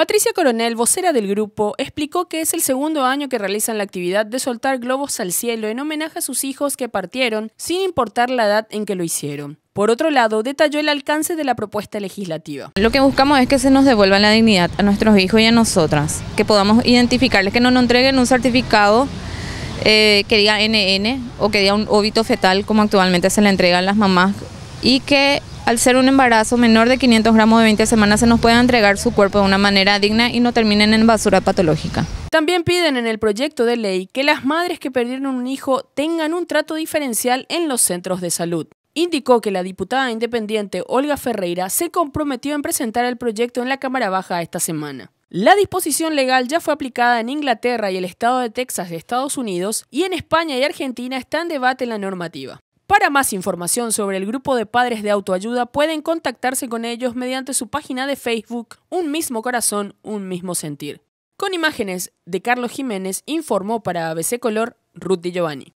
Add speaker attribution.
Speaker 1: Patricia Coronel, vocera del grupo, explicó que es el segundo año que realizan la actividad de soltar globos al cielo en homenaje a sus hijos que partieron, sin importar la edad en que lo hicieron. Por otro lado, detalló el alcance de la propuesta legislativa.
Speaker 2: Lo que buscamos es que se nos devuelva la dignidad a nuestros hijos y a nosotras, que podamos identificarles, que no nos entreguen un certificado eh, que diga NN o que diga un óbito fetal como actualmente se le entregan las mamás y que al ser un embarazo menor de 500 gramos de 20 semanas se nos pueda entregar su cuerpo de una manera digna y no terminen en basura patológica.
Speaker 1: También piden en el proyecto de ley que las madres que perdieron un hijo tengan un trato diferencial en los centros de salud. Indicó que la diputada independiente Olga Ferreira se comprometió en presentar el proyecto en la Cámara Baja esta semana. La disposición legal ya fue aplicada en Inglaterra y el estado de Texas de Estados Unidos y en España y Argentina está en debate la normativa. Para más información sobre el grupo de padres de autoayuda pueden contactarse con ellos mediante su página de Facebook Un mismo corazón, un mismo sentir. Con imágenes de Carlos Jiménez informó para ABC Color Ruth Di Giovanni.